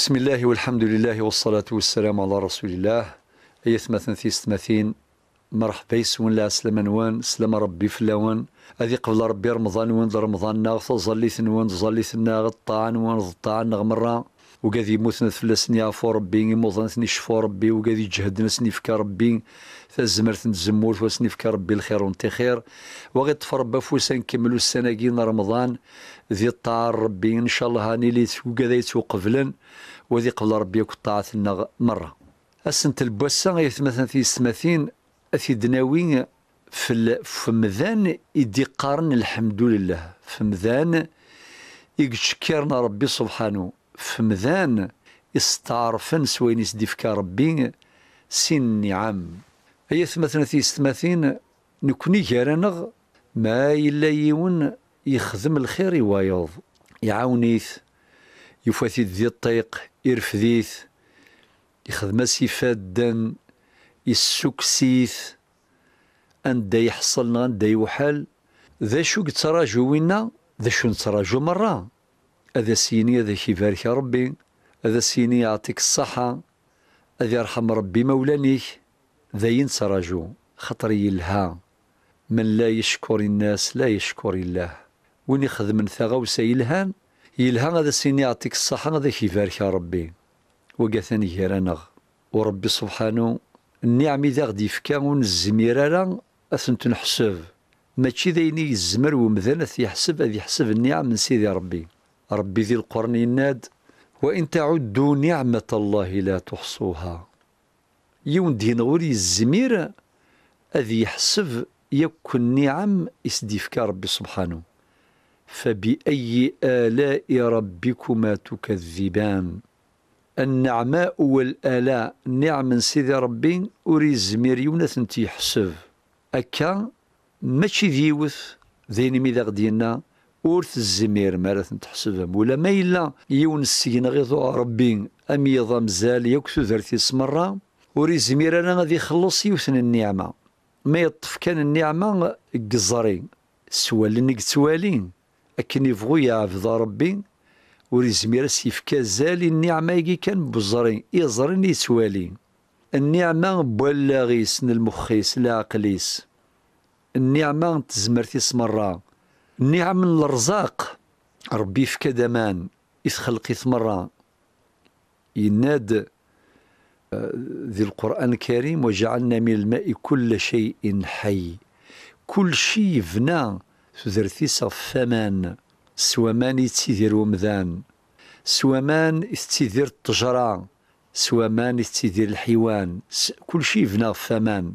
بسم الله والحمد لله والصلاة والسلام على رسول الله أي ثمثن في ثمثين مرحبا يسون لا سلام وان سلام ربي فلاوان هذه قبل ربي رمضان وان رمضان ناغ تظلي ثنوان تظلي ثناغ الطعن وان الطعن نغمران وقاد يموت ناس فلاس يعفو ربي يموت ناس شفو ربي وقاد يجهد ناس فكا ربي تازمرت نزمور واس فكا ربي الخير ونتي خير وغي طفر بفوس نكملو كينا رمضان ذي الطاعة ربي ان شاء الله هاني لي وقاد يتوقفلا وذي قبل ربي لنا مرة أسنت البوسة مثلا في السماثين أثي دناوي في فمذان يدي قارن الحمد لله فمذان يشكرنا ربي سبحانه فمذان استعرفن سوين يسدفك ربي سن نعم هي ثمثنا استماثين نكوني كارنغ ما إلا يون يخدم الخير يوايض يعاونيث يفاتي ذي الطيق يرفذيث يخدم سيفادا يسكسيث أندا يحصل أندا يوحل ذا شو تراجو وينا ذا شو نتراجو مرة هذا السيني هذا يبارك يا ربي هذا السيني يعطيك الصحة هذا يرحم ربي ذا ينسى رجو خطر يلها من لا يشكر الناس لا يشكر الله وين يخدم ثغوسة يلهان يلها هذا السيني يعطيك الصحة هذا يبارك يا ربي ثاني هيرانغ وربي سبحانه النعم إذا غدي يفكا الزميرة راه أثنت نحسب ماشي ذاين الزمر ومذنث يحسب أذ يحسب النعم من سيدي ربي ربي ذي القرن يناد وإن تعدوا نعمة الله لا تحصوها يون دين غوري الزمير أذي يحسب يك النعم إسديفك ربي سبحانه فبأي آلاء ربكما تكذبان النعماء والآلاء نعم من سيدي ربي أري الزمير يون أنت يحسب أكا ماشي ذيوث ذين مي غدينا ور تزميرم راه تنتحسبهم ولا ما إلا يون السجن غيظو ربي أم مزال ياك تذرتي سمرة وري يزمير أنا غادي يخلص يوسن النعمة ما يطف كان النعمة قزري سوا لنك توالين أكن يفغو يعفض ربي وري يزمير سيفكا زالي النعمة يجي كان بزري يزرين يتوالين النعمة بولاغيس المخيس العقليس النعمة تزمر سمره النعم من الرزاق ربي في كدمان يسخلق ثمرة يناد آه، ذي القرآن الكريم وجعلنا من الماء كل شيء حي كل شيء فنا ثذرتي صفامان سوامان يتسيدير ومذان سوامان يتسيدير الطجرة سوامان يتسيدير الحيوان كل شيء فنا فمان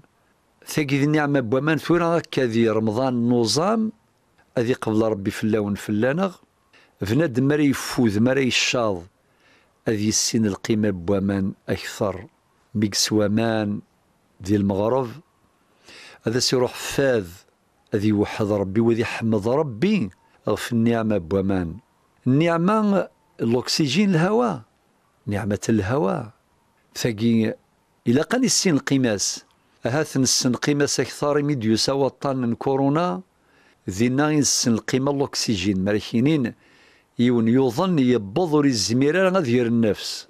ثقيد النعمة بوامان ثورة كذي رمضان نظام أذي قبل ربي فلاون فلانغ فناد مري يفوذ مري الشاض أذي السين القيمة بوامان أكثر بيكس وامان ذي المغرب هذا سيروح فاذ أذي يوحد ربي وذي يحمد ربي غف النعمة بوامان النعمة الأكسجين الهواء نعمة الهواء ثقي إلا قاني السين القماس أهاثن السن قماس أكثر ميديوسا وطن كورونا ذينا يسن القيمة الأكسجين مرحينين يون يظن يبض الزميرة غير النفس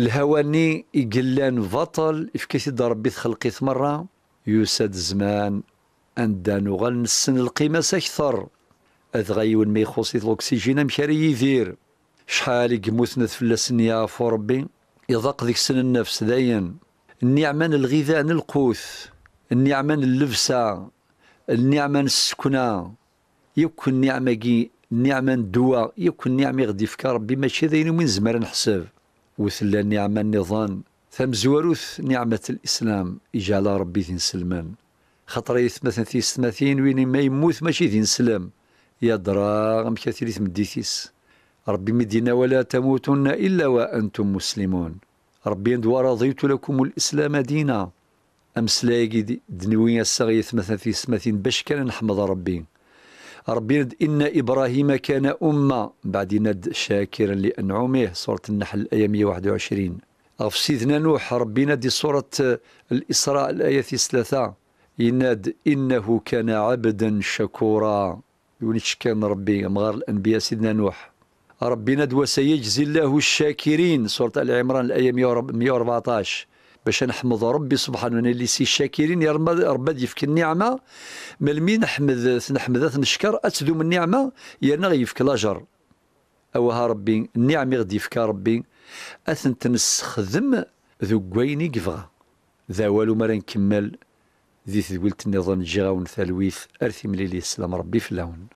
الهواني يقلان بطل إفكيتي ضربي خلقيت ثمرة يوسد زمان أندان وغن سن القيمة أكثر أذغيون ما يخصي الأكسجين مشاري يذير شحال يقموثنا في السنية فوربي يضاق ذيك سن النفس داين النعمان الغذاء نلقوث النعمان اللبسه النعمة نسكنا يكون نعمة كي نعمة ندوا يكون نعمة غدي فكا ربي ماشي ذاين من زمر نحسب وثلا نعمة النظام ثم زواروث نعمة الإسلام إجعل ربي ذين سلمان خطر يثمثن في ستماثين وين ما يموت ماشي ذين سلم يا دراغم كثير مديتيس ربي مدينا ولا تموتن إلا وأنتم مسلمون ربي ندوى رضيت لكم الإسلام دينا أمسلاقي دنوي السغيث مثلا في ثمثين باش كان نحمد ربي ربي ند إن إبراهيم كان أمة بعد ند شاكرا لأنعمه سورة النحل الآية 121 أغف سيدنا نوح ربي دي سورة الإسراء الآية ثلاثة يناد إنه كان عبدا شكورا يونيش كان ربي مغار الأنبياء سيدنا نوح ربي ند وسيجزي الله الشاكرين سورة العمران الآية 114 باش نحمد ربي سبحانه اللي سي الشاكرين يا ربي يفك النعمه مين نحمد نحمد نشكر اتدوم النعمه يا يفك لاجر اوها ربي النعمه غدي يفكا ربي اثن تنسخدم ذو كويني كفغا ذا والو ما نكمل ذي ثقلت النظام جيغاون ثالويث ارثي مليلي السلام ربي في اللون